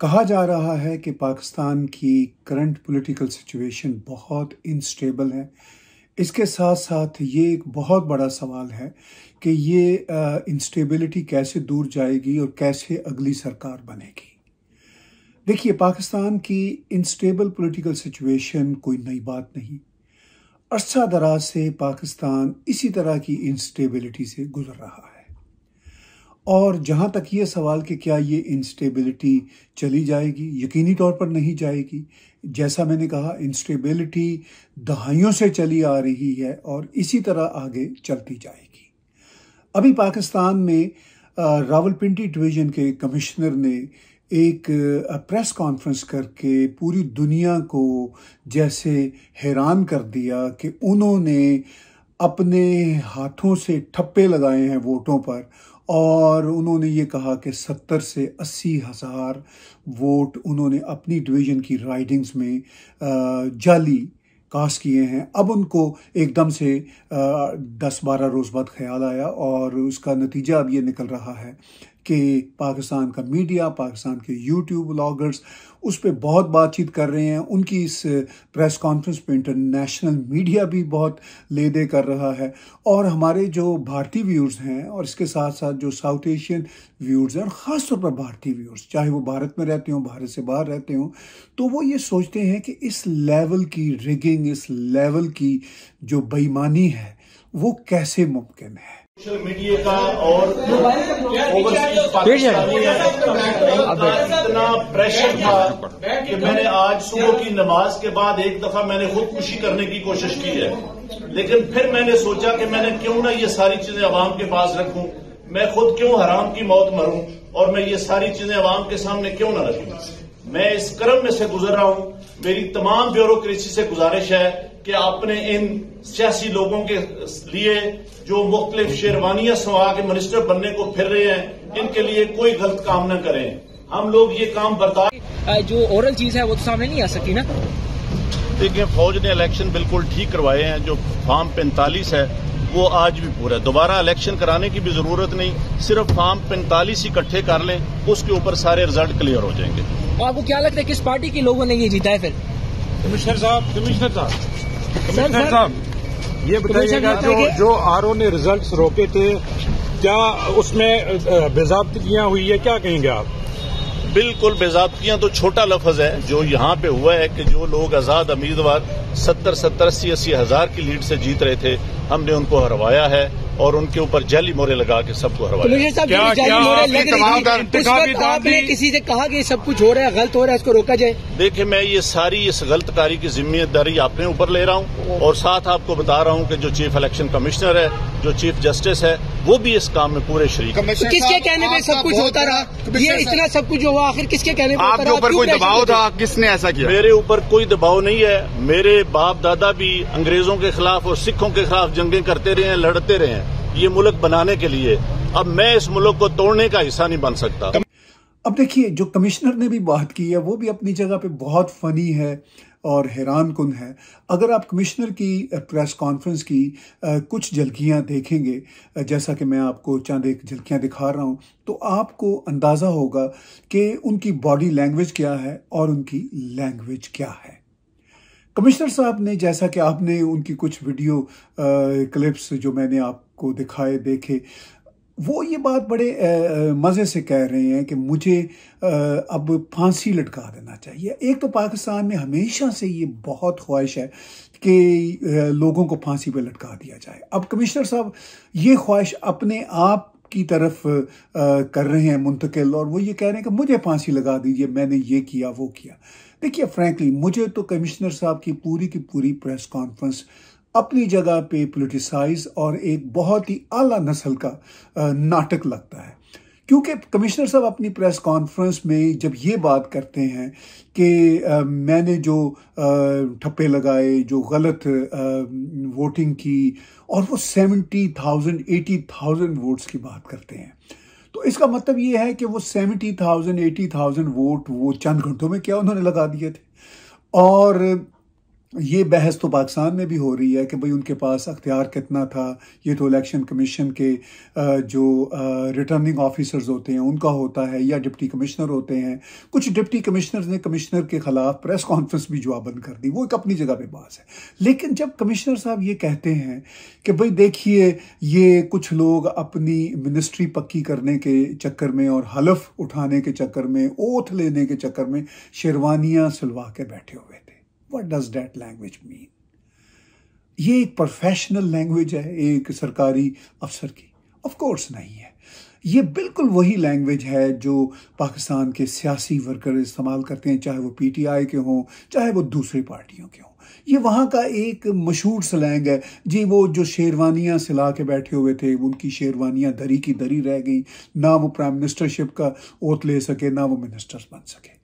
कहा जा रहा है कि पाकिस्तान की करंट पॉलिटिकल सिचुएशन बहुत इनस्टेबल है इसके साथ साथ ये एक बहुत बड़ा सवाल है कि ये इंस्टेबिलिटी कैसे दूर जाएगी और कैसे अगली सरकार बनेगी देखिए पाकिस्तान की इंस्टेबल पॉलिटिकल सिचुएशन कोई नई बात नहीं अरसा दराज से पाकिस्तान इसी तरह की इंस्टेबिलिटी से गुजर रहा है और जहाँ तक ये सवाल कि क्या ये इंस्टेबिलिटी चली जाएगी यकीनी तौर पर नहीं जाएगी जैसा मैंने कहा इंस्टेबिलिटी दहाइयों से चली आ रही है और इसी तरह आगे चलती जाएगी अभी पाकिस्तान में रावलपिंडी डिवीज़न के कमिश्नर ने एक प्रेस कॉन्फ्रेंस करके पूरी दुनिया को जैसे हैरान कर दिया कि उन्होंने अपने हाथों से ठप्पे लगाए हैं वोटों पर और उन्होंने ये कहा कि सत्तर से अस्सी हज़ार वोट उन्होंने अपनी डिवीज़न की राइडिंग्स में जाली कास्ट किए हैं अब उनको एकदम से दस बारह रोज़ बाद ख्याल आया और उसका नतीजा अब ये निकल रहा है कि पाकिस्तान का मीडिया पाकिस्तान के यूट्यूब ब्लॉगर्स उस पर बहुत बातचीत कर रहे हैं उनकी इस प्रेस कॉन्फ्रेंस पे इंटरनेशनल मीडिया भी बहुत ले दे कर रहा है और हमारे जो भारतीय व्यूर्स हैं और इसके साथ साथ जो साउथ एशियन व्यूर्स हैं और ख़ास तौर पर भारतीय व्यूर्स चाहे वो भारत में रहते हों भारत से बाहर रहते हों तो वो ये सोचते हैं कि इस लेवल की रिगिंग इस लेवल की जो बेईमानी है वो कैसे मुमकिन है सोशल मीडिया का और इतना प्रेशर था कि मैंने आज सुबह की नमाज के बाद एक दफा मैंने खुदकुशी करने की कोशिश की है लेकिन फिर मैंने सोचा कि मैंने क्यों ना ये सारी चीजें आवाम के पास रखूं मैं खुद क्यों हराम की मौत मरूं और मैं ये सारी चीजें आवाम के सामने क्यों ना रखूं मैं इस क्रम में से गुजर रहा हूं मेरी तमाम ब्यूरोक्रेसी से गुजारिश है कि आपने इन सियासी लोगों के लिए जो मुख्तलिफ शेरवानियां सुहा के मिनिस्टर बनने को फिर रहे हैं इनके लिए कोई गलत काम न करें हम लोग ये काम बर्दाश्त जो ओरल चीज है वो तो सामने नहीं आ सकती ना देखिए फौज ने इलेक्शन बिल्कुल ठीक करवाए हैं जो फार्म पैंतालीस है वो आज भी पूरा है दोबारा इलेक्शन कराने की भी जरूरत नहीं सिर्फ फार्म पैंतालीस इकट्ठे कर लें उसके ऊपर सारे रिजल्ट क्लियर हो जाएंगे आपको क्या लगता है किस पार्टी के लोगों ने ये जीता है फिर कमिश्नर साहब कमिश्नर साहब कमिश्नर साहब ये तो बताइएगा जो जो आरओ ने रिजल्ट रोके थे क्या उसमें बेजाबतियाँ हुई है क्या कहेंगे आप बिल्कुल बेजाबतियाँ तो छोटा लफज है जो यहाँ पे हुआ है कि जो लोग आज़ाद उम्मीदवार सत्तर सत्तर अस्सी अस्सी हज़ार की लीड से जीत रहे थे हमने उनको हरवाया है और उनके ऊपर जाली मोरे लगा के सबको तो आपने किसी से कहा कि सब कुछ हो रहा है गलत हो रहा है इसको रोका जाए देखिए मैं ये सारी इस गलतकारी की जिम्मेदारी अपने ऊपर ले रहा हूँ और साथ आपको बता रहा हूँ कि जो चीफ इलेक्शन कमिश्नर है जो चीफ जस्टिस है वो भी इस काम में पूरे शरीक किसके कहने पे सब कुछ होता रहा ये इतना सब कुछ हुआ आखिर किसके कहने आपके ऊपर कोई दबाव था किसने ऐसा किया मेरे ऊपर कोई दबाव नहीं है मेरे बाप दादा भी अंग्रेजों के खिलाफ और सिखों के खिलाफ जंगे करते रहे हैं लड़ते रहे हैं ये मुल्क बनाने के लिए अब मैं इस मुल्क को तोड़ने का हिस्सा नहीं बन सकता अब देखिए जो कमिश्नर ने भी बात की है वो भी अपनी जगह पे बहुत फनी है और हैरान कन है अगर आप कमिश्नर की प्रेस कॉन्फ्रेंस की कुछ झलकियाँ देखेंगे जैसा कि मैं आपको चंद एक झलकियाँ दिखा रहा हूँ तो आपको अंदाज़ा होगा कि उनकी बॉडी लैंग्वेज क्या है और उनकी लैंग्वेज क्या है कमिश्नर साहब ने जैसा कि आपने उनकी कुछ वीडियो क्लिप्स जो मैंने आप को दिखाए देखे वो ये बात बड़े मज़े से कह रहे हैं कि मुझे अब फांसी लटका देना चाहिए एक तो पाकिस्तान में हमेशा से ये बहुत ख्वाहिश है कि लोगों को फांसी पर लटका दिया जाए अब कमिश्नर साहब ये ख्वाहिश अपने आप की तरफ कर रहे हैं मुंतकिल और वो ये कह रहे हैं कि मुझे फांसी लगा दीजिए मैंने ये किया वो किया देखिए फ्रैंकली मुझे तो कमिश्नर साहब की पूरी की पूरी प्रेस कॉन्फ्रेंस अपनी जगह पे पोलिटिसाइज और एक बहुत ही आला नस्ल का नाटक लगता है क्योंकि कमिश्नर साहब अपनी प्रेस कॉन्फ्रेंस में जब ये बात करते हैं कि मैंने जो ठप्पे लगाए जो गलत वोटिंग की और वो seventy thousand eighty thousand votes की बात करते हैं तो इसका मतलब ये है कि वो seventy thousand eighty thousand vote वो चंद घंटों में क्या उन्होंने लगा दिए थे और ये बहस तो पाकिस्तान में भी हो रही है कि भाई उनके पास अख्तियार कितना था ये तो इलेक्शन कमीशन के जो रिटर्निंग ऑफिसर्स होते हैं उनका होता है या डिप्टी कमिश्नर होते हैं कुछ डिप्टी कमिश्नर ने कमिश्नर के ख़िलाफ़ प्रेस कॉन्फ्रेंस भी बंद कर दी वो एक अपनी जगह पे बास है लेकिन जब कमिश्नर साहब ये कहते हैं कि भाई देखिए ये कुछ लोग अपनी मिनिस्ट्री पक्की करने के चक्कर में और हलफ उठाने के चक्कर में ओथ लेने के चक्कर में शेरवानियाँ सुलवा के बैठे हुए what does that language mean ये एक प्रोफेशनल लैंग्वेज है एक सरकारी अफसर की ऑफ कोर्स नहीं है ये बिल्कुल वही लैंग्वेज है जो पाकिस्तान के सियासी वर्कर इस्तेमाल करते हैं चाहे वो पीटीआई के हों चाहे वो दूसरी पार्टियों के हों ये वहाँ का एक मशहूर स्लैंग है जी वो जो शेरवानियाँ सिला के बैठे हुए थे उनकी शेरवानियाँ दरी की दरी रह गई ना वो प्राइम मिनिस्टरशिप का ओत ले सके ना वो मिनिस्टर्स बन सके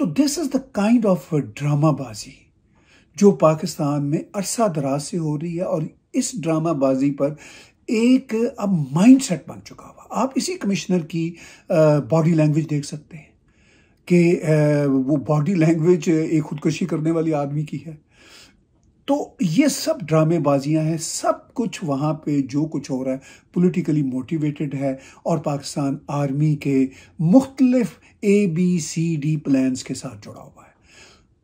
तो this is the kind of ड्रामाबाजी जो पाकिस्तान में अरसा दराज से हो रही है और इस ड्रामाबाजी पर एक अब माइंड सेट बन चुका हुआ आप इसी कमिश्नर की बॉडी लैंग्वेज देख सकते हैं कि वो बॉडी लैंग्वेज एक खुदकुशी करने वाली आदमी की है तो ये सब ड्रामेबाजियां हैं सब कुछ वहाँ पे जो कुछ हो रहा है पॉलिटिकली मोटिवेटेड है और पाकिस्तान आर्मी के मुख्तलफ A B C D plans के साथ जुड़ा हुआ है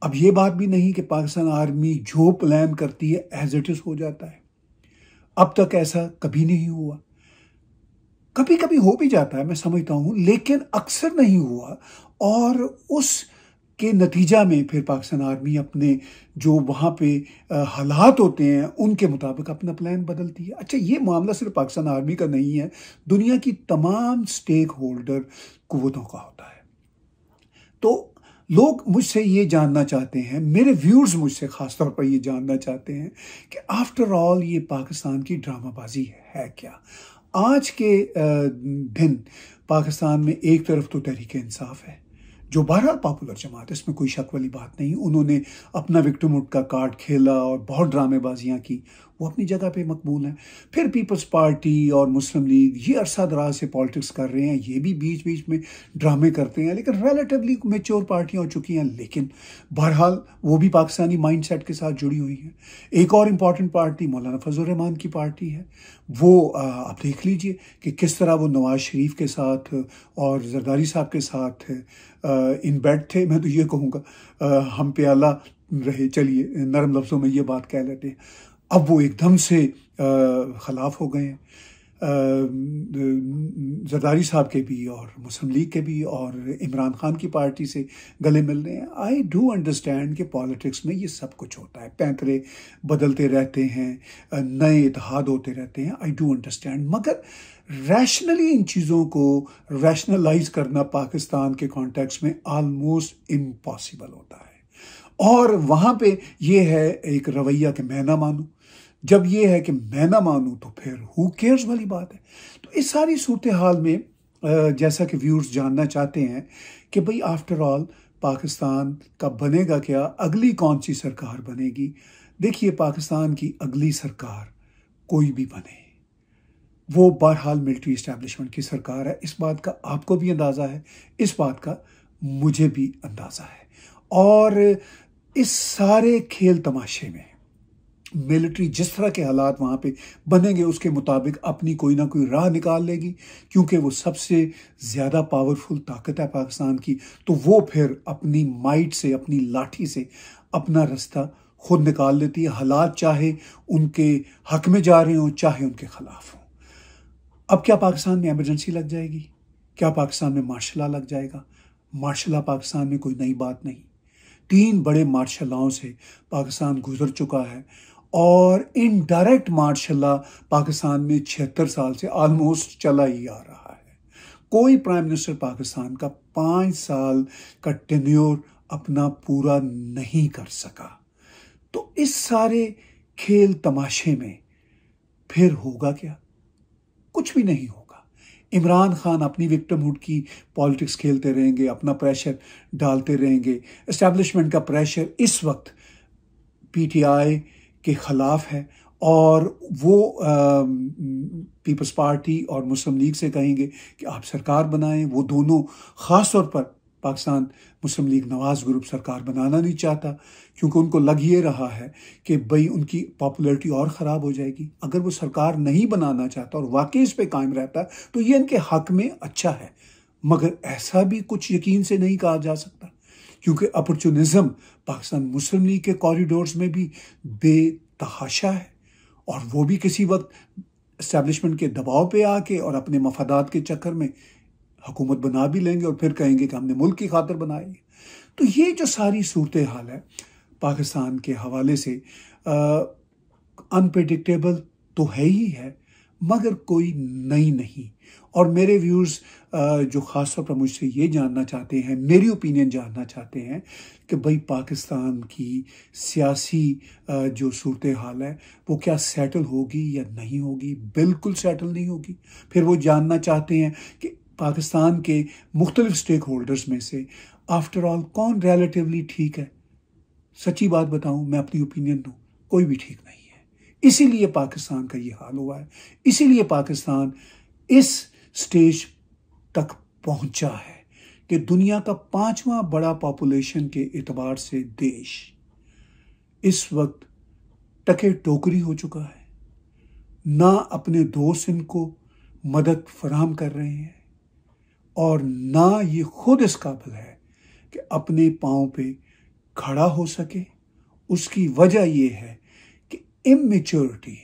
अब ये बात भी नहीं कि पाकिस्तान आर्मी जो प्लान करती है एज इट इज़ हो जाता है अब तक ऐसा कभी नहीं हुआ कभी कभी हो भी जाता है मैं समझता हूँ लेकिन अक्सर नहीं हुआ और उस के नतीजा में फिर पाकिस्तान आर्मी अपने जो वहाँ पे हालात होते हैं उनके मुताबिक अपना प्लान बदलती है अच्छा ये मामला सिर्फ पाकिस्तान आर्मी का नहीं है दुनिया की तमाम स्टेक होल्डर कुतों का होता है तो लोग मुझसे ये जानना चाहते हैं मेरे व्यूर्स मुझसे ख़ास तौर पर ये जानना चाहते हैं कि आफ्टर ऑल ये पाकिस्तान की ड्रामाबाजी है, क्या आज के दिन पाकिस्तान में एक तरफ तो तहरीक इंसाफ है जो बहरहाल पॉपुलर जमात है इसमें कोई शक वाली बात नहीं उन्होंने अपना विक्टम उठ का कार्ड खेला और बहुत ड्रामेबाजियाँ की वो अपनी जगह पे मकबूल हैं फिर पीपल्स पार्टी और मुस्लिम लीग ये अरसा दराज से पॉलिटिक्स कर रहे हैं ये भी बीच बीच में ड्रामे करते हैं लेकिन रिलेटिवली मेच्योर पार्टियाँ हो चुकी हैं लेकिन बहरहाल वो भी पाकिस्तानी माइंडसेट के साथ जुड़ी हुई हैं एक और इम्पॉर्टेंट पार्टी मौलाना फजलरहमान की पार्टी है वो आप देख लीजिए कि किस तरह वो नवाज शरीफ के साथ और जरदारी साहब के साथ आ, इन बेड थे मैं तो ये कहूँगा हम प्याला रहे चलिए नरम लफ्ज़ों में ये बात कह लेते हैं अब वो एकदम से खिलाफ हो गए हैं जरदारी साहब के भी और मुस्लिम लीग के भी और इमरान खान की पार्टी से गले मिल रहे हैं आई डू अंडरस्टैंड कि पॉलिटिक्स में ये सब कुछ होता है पैंतरे बदलते रहते हैं नए इतिहाद होते रहते हैं आई डू अंडरस्टैंड मगर रैशनली इन चीज़ों को रैशनलाइज करना पाकिस्तान के कॉन्टेक्स्ट में आलमोस्ट इम्पॉसिबल होता है और वहाँ पे ये है एक रवैया कि मैं ना मानूँ जब ये है कि मैं ना मानूँ तो फिर हु केयर्स वाली बात है तो इस सारी सूरत हाल में जैसा कि व्यूर्स जानना चाहते हैं कि भाई आफ्टर ऑल पाकिस्तान का बनेगा क्या अगली कौन सी सरकार बनेगी देखिए पाकिस्तान की अगली सरकार कोई भी बने वो बहरहाल मिलिट्री इस्टेब्लिशमेंट की सरकार है इस बात का आपको भी अंदाज़ा है इस बात का मुझे भी अंदाज़ा है और इस सारे खेल तमाशे में मिलिट्री जिस तरह के हालात वहाँ पे बनेंगे उसके मुताबिक अपनी कोई ना कोई राह निकाल लेगी क्योंकि वो सबसे ज़्यादा पावरफुल ताकत है पाकिस्तान की तो वो फिर अपनी माइट से अपनी लाठी से अपना रास्ता खुद निकाल लेती है हालात चाहे उनके हक में जा रहे हों चाहे उनके खिलाफ हों अब क्या पाकिस्तान में एमरजेंसी लग जाएगी क्या पाकिस्तान में मार्शला लग जाएगा मार्शला पाकिस्तान में कोई नई बात नहीं तीन बड़े मार्शलाओं से पाकिस्तान गुजर चुका है और इनडायरेक्ट मार्शला पाकिस्तान में छिहत्तर साल से ऑलमोस्ट चला ही आ रहा है कोई प्राइम मिनिस्टर पाकिस्तान का पाँच साल का टेन्योर अपना पूरा नहीं कर सका तो इस सारे खेल तमाशे में फिर होगा क्या कुछ भी नहीं होगा इमरान खान अपनी विक्टमहुड की पॉलिटिक्स खेलते रहेंगे अपना प्रेशर डालते रहेंगे इस्टेब्लिशमेंट का प्रेशर इस वक्त पीटीआई के ख़िलाफ़ है और वो पीपल्स पार्टी और मुस्लिम लीग से कहेंगे कि आप सरकार बनाएं वो दोनों ख़ास तौर पर Pakistan Muslim League Nawaz group सरकार बनाना नहीं चाहता क्योंकि उनको लग ये रहा है कि भाई उनकी पॉपुलैरिटी और ख़राब हो जाएगी अगर वो सरकार नहीं बनाना चाहता और वाकई इस पर कायम रहता है तो ये इनके हक में अच्छा है मगर ऐसा भी कुछ यकीन से नहीं कहा जा सकता क्योंकि अपॉर्चुनिज़म पाकिस्तान मुस्लिम लीग के कॉरिडोर्स में भी बेतहाशा है और वो भी किसी वक्त इस्टेब्लिशमेंट के दबाव पे आके और अपने मफादात के चक्कर में हुकूमत बना भी लेंगे और फिर कहेंगे कि हमने मुल्क की खातर बनाई तो ये जो सारी सूरत हाल है पाकिस्तान के हवाले से अनप्रडिक्टेबल तो है ही है मगर कोई नई नहीं और मेरे व्यूज़ जो ख़ास तौर पर मुझसे ये जानना चाहते हैं मेरी ओपिनियन जानना चाहते हैं कि भाई पाकिस्तान की सियासी जो सूरत हाल है वो क्या सेटल होगी या नहीं होगी बिल्कुल सेटल नहीं होगी फिर वो जानना चाहते हैं कि पाकिस्तान के मुख्तलिफ स्टेक होल्डर्स में से आफ्टर ऑल कौन रिलेटिवली ठीक है सच्ची बात बताऊं मैं अपनी ओपिनियन दूं कोई भी ठीक नहीं है इसीलिए पाकिस्तान का ये हाल हुआ है इसीलिए पाकिस्तान इस स्टेज तक पहुंचा है कि दुनिया का पांचवा बड़ा पॉपुलेशन के एतबार से देश इस वक्त टके टोकरी हो चुका है ना अपने दोस्त इनको मदद फराहम कर रहे हैं और ना ये खुद इस काबिल है कि अपने पाँव पे खड़ा हो सके उसकी वजह ये है कि इमेच्योरिटी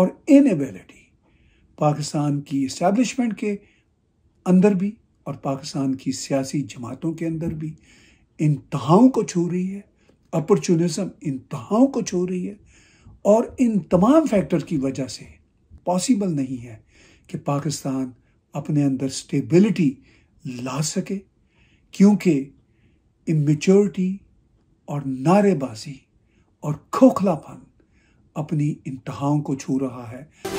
और इनएबिलिटी पाकिस्तान की इस्टेब्लिशमेंट के अंदर भी और पाकिस्तान की सियासी जमातों के अंदर भी इंतहाओं को छू रही है अपॉर्चुनिज्म इंतहाओं को छू रही है और इन तमाम फैक्टर की वजह से पॉसिबल नहीं है कि पाकिस्तान अपने अंदर स्टेबिलिटी ला सके क्योंकि इमेच्योरिटी और नारेबाजी और खोखलापन अपनी इंतहाओं को छू रहा है